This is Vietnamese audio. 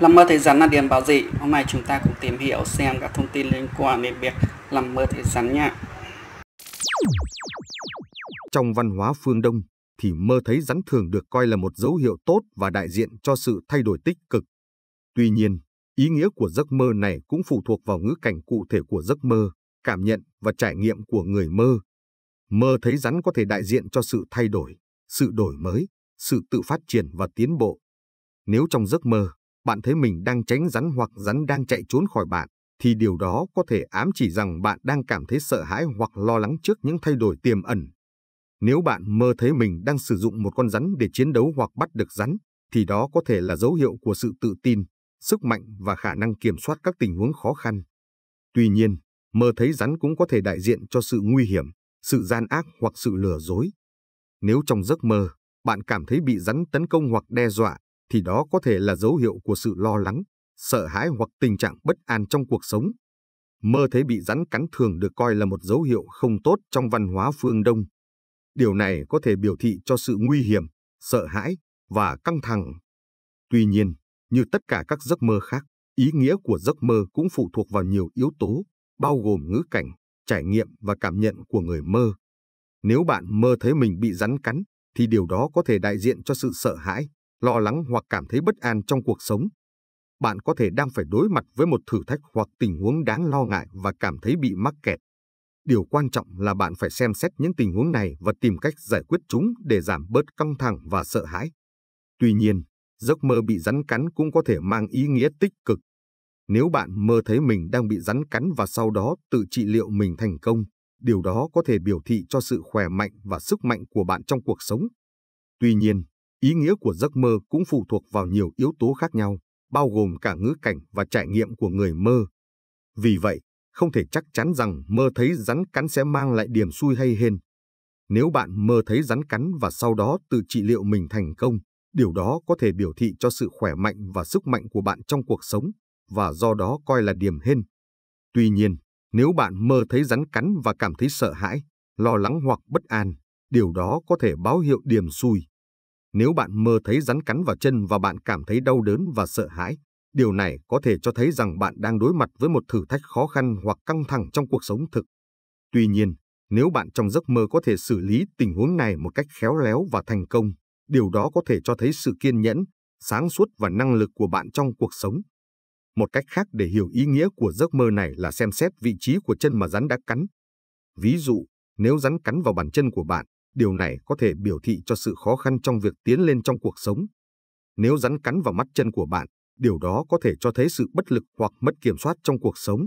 Làm mơ thấy rắn là điền báo gì? Hôm nay chúng ta cùng tìm hiểu xem các thông tin liên quan đến việc làm mơ thấy rắn nha. Trong văn hóa phương Đông thì mơ thấy rắn thường được coi là một dấu hiệu tốt và đại diện cho sự thay đổi tích cực. Tuy nhiên, ý nghĩa của giấc mơ này cũng phụ thuộc vào ngữ cảnh cụ thể của giấc mơ, cảm nhận và trải nghiệm của người mơ. Mơ thấy rắn có thể đại diện cho sự thay đổi, sự đổi mới, sự tự phát triển và tiến bộ. Nếu trong giấc mơ, bạn thấy mình đang tránh rắn hoặc rắn đang chạy trốn khỏi bạn, thì điều đó có thể ám chỉ rằng bạn đang cảm thấy sợ hãi hoặc lo lắng trước những thay đổi tiềm ẩn. Nếu bạn mơ thấy mình đang sử dụng một con rắn để chiến đấu hoặc bắt được rắn, thì đó có thể là dấu hiệu của sự tự tin, sức mạnh và khả năng kiểm soát các tình huống khó khăn. Tuy nhiên, mơ thấy rắn cũng có thể đại diện cho sự nguy hiểm, sự gian ác hoặc sự lừa dối. Nếu trong giấc mơ, bạn cảm thấy bị rắn tấn công hoặc đe dọa, thì đó có thể là dấu hiệu của sự lo lắng, sợ hãi hoặc tình trạng bất an trong cuộc sống. Mơ thấy bị rắn cắn thường được coi là một dấu hiệu không tốt trong văn hóa phương Đông. Điều này có thể biểu thị cho sự nguy hiểm, sợ hãi và căng thẳng. Tuy nhiên, như tất cả các giấc mơ khác, ý nghĩa của giấc mơ cũng phụ thuộc vào nhiều yếu tố, bao gồm ngữ cảnh, trải nghiệm và cảm nhận của người mơ. Nếu bạn mơ thấy mình bị rắn cắn, thì điều đó có thể đại diện cho sự sợ hãi, lo lắng hoặc cảm thấy bất an trong cuộc sống, bạn có thể đang phải đối mặt với một thử thách hoặc tình huống đáng lo ngại và cảm thấy bị mắc kẹt. Điều quan trọng là bạn phải xem xét những tình huống này và tìm cách giải quyết chúng để giảm bớt căng thẳng và sợ hãi. Tuy nhiên, giấc mơ bị rắn cắn cũng có thể mang ý nghĩa tích cực. Nếu bạn mơ thấy mình đang bị rắn cắn và sau đó tự trị liệu mình thành công, điều đó có thể biểu thị cho sự khỏe mạnh và sức mạnh của bạn trong cuộc sống. Tuy nhiên, Ý nghĩa của giấc mơ cũng phụ thuộc vào nhiều yếu tố khác nhau, bao gồm cả ngữ cảnh và trải nghiệm của người mơ. Vì vậy, không thể chắc chắn rằng mơ thấy rắn cắn sẽ mang lại điểm xui hay hên. Nếu bạn mơ thấy rắn cắn và sau đó tự trị liệu mình thành công, điều đó có thể biểu thị cho sự khỏe mạnh và sức mạnh của bạn trong cuộc sống và do đó coi là điểm hên. Tuy nhiên, nếu bạn mơ thấy rắn cắn và cảm thấy sợ hãi, lo lắng hoặc bất an, điều đó có thể báo hiệu điểm xui. Nếu bạn mơ thấy rắn cắn vào chân và bạn cảm thấy đau đớn và sợ hãi, điều này có thể cho thấy rằng bạn đang đối mặt với một thử thách khó khăn hoặc căng thẳng trong cuộc sống thực. Tuy nhiên, nếu bạn trong giấc mơ có thể xử lý tình huống này một cách khéo léo và thành công, điều đó có thể cho thấy sự kiên nhẫn, sáng suốt và năng lực của bạn trong cuộc sống. Một cách khác để hiểu ý nghĩa của giấc mơ này là xem xét vị trí của chân mà rắn đã cắn. Ví dụ, nếu rắn cắn vào bàn chân của bạn, Điều này có thể biểu thị cho sự khó khăn trong việc tiến lên trong cuộc sống. Nếu rắn cắn vào mắt chân của bạn, điều đó có thể cho thấy sự bất lực hoặc mất kiểm soát trong cuộc sống.